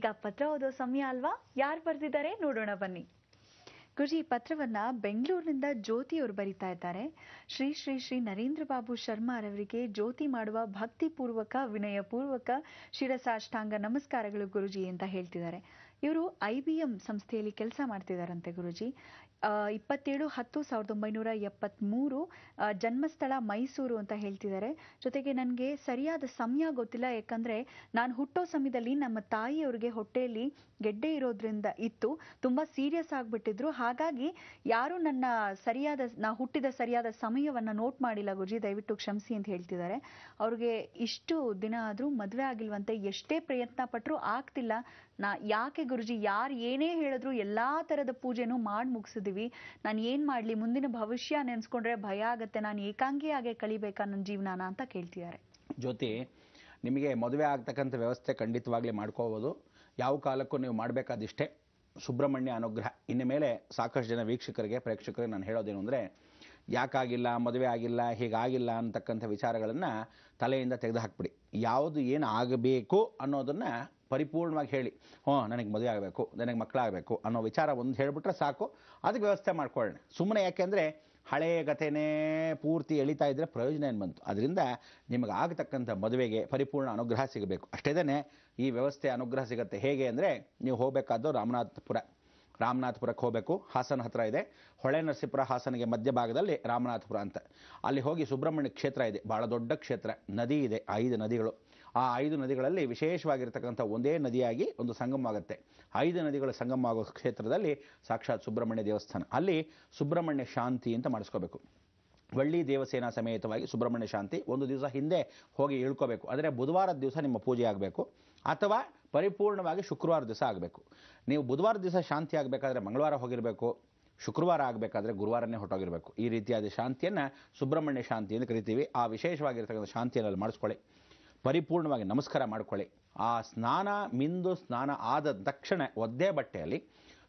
ಈಗ ಪತ್ರ ಓದೋ ಸಮಯ ಅಲ್ವಾ ಯಾರು ಬರೆದಿದ್ದಾರೆ ನೋಡೋಣ ಬನ್ನಿ ಗುರುಜಿ ಈ ಪತ್ರವನ್ನ ಬೆಂಗಳೂರಿನಿಂದ ಅವರು ಬರೀತಾ ಇದ್ದಾರೆ ಶ್ರೀ ಶ್ರೀ ಶ್ರೀ ನರೇಂದ್ರ ಬಾಬು ಶರ್ಮಾ ರವರಿಗೆ ಜ್ಯೋತಿ ಮಾಡುವ ಭಕ್ತಿಪೂರ್ವಕ ವಿನಯಪೂರ್ವಕ ಶಿರಸಾಷ್ಟಾಂಗ ನಮಸ್ಕಾರಗಳು ಗುರುಜಿ ಅಂತ ಹೇಳ್ತಿದ್ದಾರೆ ಇವರು ಐ ಬಿ ಎಂ ಸಂಸ್ಥೆಯಲ್ಲಿ ಕೆಲಸ ಮಾಡ್ತಿದ್ದಾರಂತೆ ಗುರುಜಿ ಇಪ್ಪತ್ತೇಳು ಹತ್ತು ಸಾವಿರದ ಒಂಬೈನೂರ ಎಪ್ಪತ್ತ್ಮೂರು ಜನ್ಮಸ್ಥಳ ಮೈಸೂರು ಅಂತ ಹೇಳ್ತಿದ್ದಾರೆ ಜೊತೆಗೆ ನನಗೆ ಸರಿಯಾದ ಸಮಯ ಗೊತ್ತಿಲ್ಲ ಯಾಕಂದರೆ ನಾನು ಹುಟ್ಟೋ ಸಮಯದಲ್ಲಿ ನಮ್ಮ ತಾಯಿಯವ್ರಿಗೆ ಹೊಟ್ಟೆಯಲ್ಲಿ ಗೆಡ್ಡೆ ಇರೋದ್ರಿಂದ ಇತ್ತು ತುಂಬ ಸೀರಿಯಸ್ ಆಗಿಬಿಟ್ಟಿದ್ರು ಹಾಗಾಗಿ ಯಾರು ನನ್ನ ಸರಿಯಾದ ನಾ ಹುಟ್ಟಿದ ಸರಿಯಾದ ಸಮಯವನ್ನು ನೋಟ್ ಮಾಡಿಲ್ಲ ಗುರುಜಿ ದಯವಿಟ್ಟು ಕ್ಷಮಿಸಿ ಅಂತ ಹೇಳ್ತಿದ್ದಾರೆ ಅವ್ರಿಗೆ ಇಷ್ಟು ದಿನ ಆದರೂ ಮದುವೆ ಆಗಿಲ್ವಂತೆ ಎಷ್ಟೇ ಪ್ರಯತ್ನ ಪಟ್ಟರೂ ಆಗ್ತಿಲ್ಲ ನಾ ಯಾಕೆ ಗುರುಜಿ ಯಾರು ಏನೇ ಹೇಳಿದ್ರು ಎಲ್ಲ ಥರದ ಪೂಜೆನೂ ಮಾಡಿ ಮುಗಿಸಿದೀವಿ ನಾನು ಏನು ಮಾಡಲಿ ಮುಂದಿನ ಭವಿಷ್ಯ ನೆನೆಸ್ಕೊಂಡ್ರೆ ಭಯ ಆಗುತ್ತೆ ನಾನು ಏಕಾಂಗಿಯಾಗೆ ಕಳಿಬೇಕಾ ನನ್ನ ಜೀವನಾನ ಅಂತ ಕೇಳ್ತಿದ್ದಾರೆ ಜ್ಯೋತಿ ನಿಮಗೆ ಮದುವೆ ಆಗ್ತಕ್ಕಂಥ ವ್ಯವಸ್ಥೆ ಖಂಡಿತವಾಗ್ಲೇ ಮಾಡ್ಕೋಬೋದು ಯಾವ ಕಾಲಕ್ಕೂ ನೀವು ಮಾಡಬೇಕಾದಿಷ್ಟೇ ಸುಬ್ರಹ್ಮಣ್ಯ ಅನುಗ್ರಹ ಇನ್ನು ಮೇಲೆ ಸಾಕಷ್ಟು ಜನ ವೀಕ್ಷಕರಿಗೆ ಪ್ರೇಕ್ಷಕರಿಗೆ ನಾನು ಹೇಳೋದೇನು ಅಂದರೆ ಯಾಕಾಗಿಲ್ಲ ಮದುವೆ ಆಗಿಲ್ಲ ಹೀಗಾಗಿಲ್ಲ ಅಂತಕ್ಕಂಥ ವಿಚಾರಗಳನ್ನು ತಲೆಯಿಂದ ತೆಗೆದು ಯಾವುದು ಏನು ಆಗಬೇಕು ಅನ್ನೋದನ್ನು ಪರಿಪೂರ್ಣವಾಗಿ ಹೇಳಿ ಹ್ಞೂ ನನಗೆ ಮದುವೆ ಆಗಬೇಕು ನನಗೆ ಮಕ್ಕಳಾಗಬೇಕು ಅನ್ನೋ ವಿಚಾರ ಒಂದು ಹೇಳಿಬಿಟ್ರೆ ಸಾಕು ಅದಕ್ಕೆ ವ್ಯವಸ್ಥೆ ಮಾಡ್ಕೊಳ್ಳೋಣ ಸುಮ್ಮನೆ ಯಾಕೆಂದರೆ ಹಳೆಯ ಕಥೆನೇ ಪೂರ್ತಿ ಎಳಿತಾ ಇದ್ದರೆ ಪ್ರಯೋಜನ ಏನು ಬಂತು ಅದರಿಂದ ನಿಮಗೆ ಆಗತಕ್ಕಂಥ ಮದುವೆಗೆ ಪರಿಪೂರ್ಣ ಅನುಗ್ರಹ ಸಿಗಬೇಕು ಅಷ್ಟೇದೇ ಈ ವ್ಯವಸ್ಥೆ ಅನುಗ್ರಹ ಸಿಗುತ್ತೆ ಹೇಗೆ ಅಂದರೆ ನೀವು ಹೋಗಬೇಕಾದ್ದು ರಾಮನಾಥಪುರ ರಾಮನಾಥಪುರಕ್ಕೆ ಹೋಗಬೇಕು ಹಾಸನ ಹತ್ರ ಇದೆ ಹೊಳೆ ನರಸೀಪುರ ಹಾಸನಿಗೆ ಮಧ್ಯಭಾಗದಲ್ಲಿ ರಾಮನಾಥಪುರ ಅಂತ ಅಲ್ಲಿ ಹೋಗಿ ಸುಬ್ರಹ್ಮಣ್ಯ ಕ್ಷೇತ್ರ ಇದೆ ಭಾಳ ದೊಡ್ಡ ಕ್ಷೇತ್ರ ನದಿ ಇದೆ ಐದು ನದಿಗಳು ಆ ಐದು ನದಿಗಳಲ್ಲಿ ವಿಶೇಷವಾಗಿರ್ತಕ್ಕಂಥ ಒಂದೇ ನದಿಯಾಗಿ ಒಂದು ಸಂಗಮವಾಗುತ್ತೆ ಆಗುತ್ತೆ ಐದು ನದಿಗಳ ಸಂಗಮ ಆಗೋ ಕ್ಷೇತ್ರದಲ್ಲಿ ಸಾಕ್ಷಾತ್ ಸುಬ್ರಹ್ಮಣ್ಯ ದೇವಸ್ಥಾನ ಅಲ್ಲಿ ಸುಬ್ರಹ್ಮಣ್ಯ ಶಾಂತಿ ಅಂತ ಮಾಡಿಸ್ಕೋಬೇಕು ವಳ್ಳಿ ದೇವಸೇನಾ ಸಮೇತವಾಗಿ ಸುಬ್ರಹ್ಮಣ್ಯ ಶಾಂತಿ ಒಂದು ದಿವಸ ಹಿಂದೆ ಹೋಗಿ ಇಳ್ಕೋಬೇಕು ಅಂದರೆ ಬುಧವಾರದ ದಿವಸ ನಿಮ್ಮ ಪೂಜೆ ಆಗಬೇಕು ಅಥವಾ ಪರಿಪೂರ್ಣವಾಗಿ ಶುಕ್ರವಾರ ದಿವಸ ಆಗಬೇಕು ನೀವು ಬುಧವಾರ ದಿವಸ ಶಾಂತಿ ಆಗಬೇಕಾದ್ರೆ ಮಂಗಳವಾರ ಹೋಗಿರಬೇಕು ಶುಕ್ರವಾರ ಆಗಬೇಕಾದ್ರೆ ಗುರುವಾರನೇ ಹೊಟ್ಟೋಗಿರಬೇಕು ಈ ರೀತಿಯಾದ ಶಾಂತಿಯನ್ನು ಸುಬ್ರಹ್ಮಣ್ಯ ಶಾಂತಿ ಅಂತ ಕರಿತೀವಿ ಆ ವಿಶೇಷವಾಗಿರ್ತಕ್ಕಂಥ ಶಾಂತಿಯನ್ನು ಅಲ್ಲಿ ಮಾಡಿಸ್ಕೊಳ್ಳಿ ಪರಿಪೂರ್ಣವಾಗಿ ನಮಸ್ಕಾರ ಮಾಡಿಕೊಳ್ಳಿ ಆ ಸ್ನಾನ ಮಿಂದು ಸ್ನಾನ ಆದ ತಕ್ಷಣ ಒದ್ದೆ ಬಟ್ಟೆಯಲ್ಲಿ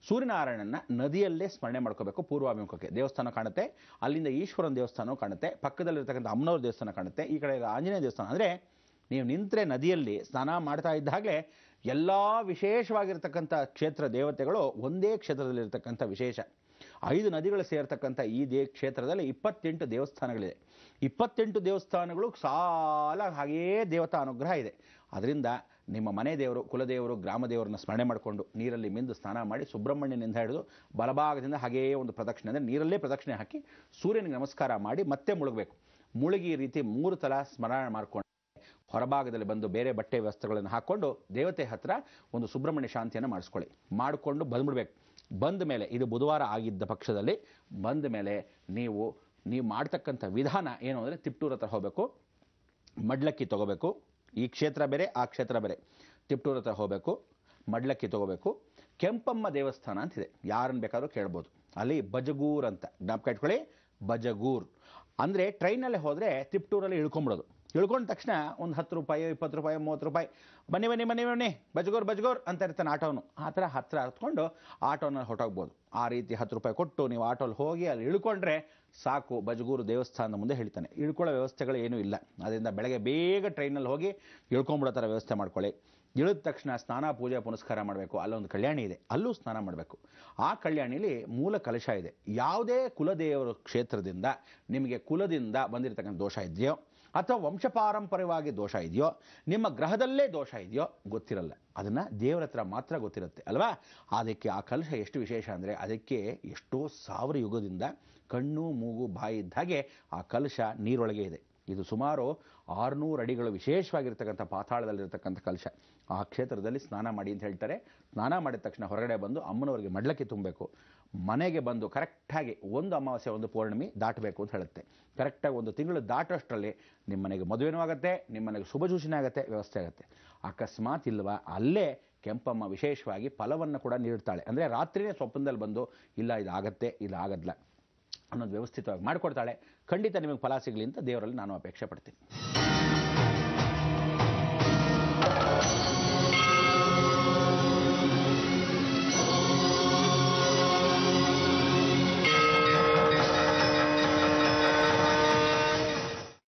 ಸೂರ್ಯನಾರಾಯಣನ ನದಿಯಲ್ಲೇ ಸ್ಮರಣೆ ಮಾಡ್ಕೋಬೇಕು ಪೂರ್ವಾಭಿಮುಖಕ್ಕೆ ದೇವಸ್ಥಾನ ಕಾಣುತ್ತೆ ಅಲ್ಲಿಂದ ಈಶ್ವರನ ದೇವಸ್ಥಾನವೂ ಕಾಣುತ್ತೆ ಪಕ್ಕದಲ್ಲಿರ್ತಕ್ಕಂಥ ಅಮ್ಮನವ್ರ ದೇವಸ್ಥಾನ ಕಾಣುತ್ತೆ ಈ ಕಡೆ ಆಂಜನೇಯ ದೇವಸ್ಥಾನ ಅಂದರೆ ನೀವು ನಿಂತರೆ ನದಿಯಲ್ಲಿ ಸ್ನಾನ ಮಾಡ್ತಾ ಇದ್ದಾಗಲೇ ಎಲ್ಲ ವಿಶೇಷವಾಗಿರ್ತಕ್ಕಂಥ ಕ್ಷೇತ್ರ ದೇವತೆಗಳು ಒಂದೇ ಕ್ಷೇತ್ರದಲ್ಲಿರ್ತಕ್ಕಂಥ ವಿಶೇಷ ಐದು ನದಿಗಳು ಸೇರ್ತಕ್ಕಂಥ ಈ ದೇ ಕ್ಷೇತ್ರದಲ್ಲಿ ಇಪ್ಪತ್ತೆಂಟು ದೇವಸ್ಥಾನಗಳಿದೆ ಇಪ್ಪತ್ತೆಂಟು ದೇವಸ್ಥಾನಗಳು ಸಾಲ ಹಾಗೆಯೇ ದೇವತಾ ಅನುಗ್ರಹ ಇದೆ ಅದರಿಂದ ನಿಮ್ಮ ಮನೆ ದೇವರು ಕುಲದೇವರು ಗ್ರಾಮ ಸ್ಮರಣೆ ಮಾಡಿಕೊಂಡು ನೀರಲ್ಲಿ ಮಿಂದು ಸ್ನಾನ ಮಾಡಿ ಸುಬ್ರಹ್ಮಣ್ಯನಿಂದ ಹಿಡಿದು ಬಲಭಾಗದಿಂದ ಹಾಗೆಯೇ ಒಂದು ಪ್ರದಕ್ಷಿಣೆ ಅಂದರೆ ನೀರಲ್ಲೇ ಪ್ರದಕ್ಷಿಣೆ ಹಾಕಿ ಸೂರ್ಯನಿಗೆ ನಮಸ್ಕಾರ ಮಾಡಿ ಮತ್ತೆ ಮುಳುಗಬೇಕು ಮುಳುಗಿ ರೀತಿ ಮೂರು ತಲ ಸ್ಮರಣೆ ಮಾಡಿಕೊಂಡು ಹೊರಭಾಗದಲ್ಲಿ ಬಂದು ಬೇರೆ ಬಟ್ಟೆ ವಸ್ತ್ರಗಳನ್ನು ಹಾಕ್ಕೊಂಡು ದೇವತೆ ಹತ್ರ ಒಂದು ಸುಬ್ರಹ್ಮಣ್ಯ ಶಾಂತಿಯನ್ನು ಮಾಡಿಸ್ಕೊಳ್ಳಿ ಮಾಡಿಕೊಂಡು ಬಂದ್ಬಿಡ್ಬೇಕು ಬಂದ ಮೇಲೆ ಇದು ಬುಧವಾರ ಆಗಿದ್ದ ಪಕ್ಷದಲ್ಲಿ ಬಂದ ಮೇಲೆ ನೀವು ನೀವು ಮಾಡ್ತಕ್ಕಂಥ ವಿಧಾನ ಏನು ಅಂದರೆ ತಿಪ್ಟೂರ ಹತ್ರ ಹೋಗಬೇಕು ಮಡ್ಲಕ್ಕಿ ತೊಗೋಬೇಕು ಈ ಕ್ಷೇತ್ರ ಬೇರೆ ಆ ಕ್ಷೇತ್ರ ಬೇರೆ ತಿಪ್ಟೂರ ಹತ್ರ ಹೋಗಬೇಕು ಮಡ್ಲಕ್ಕಿ ತೊಗೋಬೇಕು ಕೆಂಪಮ್ಮ ದೇವಸ್ಥಾನ ಅಂತಿದೆ ಯಾರನ್ನು ಬೇಕಾದರೂ ಕೇಳ್ಬೋದು ಅಲ್ಲಿ ಬಜಗೂರ್ ಅಂತ ಜ್ಞಾಪಕ ಇಟ್ಕೊಳ್ಳಿ ಬಜಗೂರ್ ಅಂದರೆ ಟ್ರೈನಲ್ಲೇ ಹೋದರೆ ತಿಪ್ಟೂರಲ್ಲಿ ಇಳ್ಕೊಂಬಿಡೋದು ಇಳ್ಕೊಂಡ ತಕ್ಷಣ ಒಂದು ಹತ್ತು ರೂಪಾಯಿ ಇಪ್ಪತ್ತು ರೂಪಾಯಿ ಮೂವತ್ತು ರೂಪಾಯಿ ಬನ್ನಿ ಬನ್ನಿ ಬನ್ನಿ ಬನ್ನಿ ಬಜ್ಗೋರ್ ಬಜ್ಗೋರ್ ಅಂತ ಇರ್ತಾನೆ ಆಟೋನು ಆ ಥರ ಹತ್ತಿರ ಹತ್ಕೊಂಡು ಆಟೋನಲ್ಲಿ ಹೊಟ್ಟೋಗ್ಬೋದು ಆ ರೀತಿ ಹತ್ತು ರೂಪಾಯಿ ಕೊಟ್ಟು ನೀವು ಆಟೋಲಿ ಹೋಗಿ ಅಲ್ಲಿ ಇಳ್ಕೊಂಡ್ರೆ ಸಾಕು ಬಜಗೂರು ದೇವಸ್ಥಾನದ ಮುಂದೆ ಹೇಳ್ತಾನೆ ಇಳ್ಕೊಳ್ಳೋ ವ್ಯವಸ್ಥೆಗಳು ಏನೂ ಇಲ್ಲ ಅದರಿಂದ ಬೆಳಗ್ಗೆ ಬೇಗ ಟ್ರೈನಲ್ಲಿ ಹೋಗಿ ಇಳ್ಕೊಂಬಿಡೋ ಥರ ವ್ಯವಸ್ಥೆ ಮಾಡ್ಕೊಳ್ಳಿ ಇಳಿದ ತಕ್ಷಣ ಸ್ನಾನ ಪೂಜೆ ಪುನಸ್ಕಾರ ಮಾಡಬೇಕು ಅಲ್ಲೊಂದು ಕಲ್ಯಾಣಿ ಇದೆ ಅಲ್ಲೂ ಸ್ನಾನ ಮಾಡಬೇಕು ಆ ಕಲ್ಯಾಣಿಲಿ ಮೂಲ ಕಲಶ ಇದೆ ಯಾವುದೇ ಕುಲದೇವರ ಕ್ಷೇತ್ರದಿಂದ ನಿಮಗೆ ಕುಲದಿಂದ ಬಂದಿರತಕ್ಕಂಥ ದೋಷ ಇದೆಯೋ ಅಥವಾ ವಂಶಪಾರಂಪರ್ಯವಾಗಿ ದೋಷ ಇದೆಯೋ ನಿಮ್ಮ ಗ್ರಹದಲ್ಲೇ ದೋಷ ಇದೆಯೋ ಗೊತ್ತಿರಲ್ಲ ಅದನ್ನು ದೇವರ ಹತ್ರ ಮಾತ್ರ ಗೊತ್ತಿರುತ್ತೆ ಅಲ್ವಾ ಅದಕ್ಕೆ ಆ ಕಲಶ ಎಷ್ಟು ವಿಶೇಷ ಅಂದರೆ ಅದಕ್ಕೆ ಎಷ್ಟೋ ಸಾವಿರ ಯುಗದಿಂದ ಕಣ್ಣು ಮೂಗು ಬಾಯಿ ಹಾಗೆ ಆ ಕಲಶ ನೀರೊಳಗೆ ಇದೆ ಇದು ಸುಮಾರು ಆರುನೂರು ಅಡಿಗಳು ವಿಶೇಷವಾಗಿರ್ತಕ್ಕಂಥ ಪಾತಾಳದಲ್ಲಿರ್ತಕ್ಕಂಥ ಕಲಶ ಆ ಕ್ಷೇತ್ರದಲ್ಲಿ ಸ್ನಾನ ಮಾಡಿ ಅಂತ ಹೇಳ್ತಾರೆ ಸ್ನಾನ ಮಾಡಿದ ತಕ್ಷಣ ಹೊರಗಡೆ ಬಂದು ಅಮ್ಮನವರಿಗೆ ಮಡ್ಲಕ್ಕೆ ತುಂಬಬೇಕು ಮನೆಗೆ ಬಂದು ಕರೆಕ್ಟಾಗಿ ಒಂದು ಅಮಾವಾಸ್ಯೆ ಒಂದು ಪೌರ್ಣಿಮಿ ದಾಟಬೇಕು ಅಂತ ಹೇಳುತ್ತೆ ಕರೆಕ್ಟಾಗಿ ಒಂದು ತಿಂಗಳು ದಾಟೋಷ್ಟರಲ್ಲಿ ನಿಮ್ಮ ಮನೆಗೆ ಮದುವೆನೂ ಆಗುತ್ತೆ ನಿಮ್ಮ ಮನೆಗೆ ಸೂಚನೆ ಆಗುತ್ತೆ ವ್ಯವಸ್ಥೆ ಆಗುತ್ತೆ ಅಕಸ್ಮಾತ್ ಇಲ್ವಾ ಅಲ್ಲೇ ಕೆಂಪಮ್ಮ ವಿಶೇಷವಾಗಿ ಫಲವನ್ನು ಕೂಡ ನೀಡ್ತಾಳೆ ಅಂದರೆ ರಾತ್ರಿಯೇ ಸ್ವಪ್ನದಲ್ಲಿ ಬಂದು ಇಲ್ಲ ಇದಾಗತ್ತೆ ಇಲ್ಲ ಅನ್ನೋದು ವ್ಯವಸ್ಥಿತವಾಗಿ ಮಾಡಿಕೊಡ್ತಾಳೆ ಖಂಡಿತ ನಿಮಗೆ ಫಲ ಸಿಗಲಿ ಅಂತ ದೇವರಲ್ಲಿ ನಾನು ಅಪೇಕ್ಷೆ ಪಡ್ತೀನಿ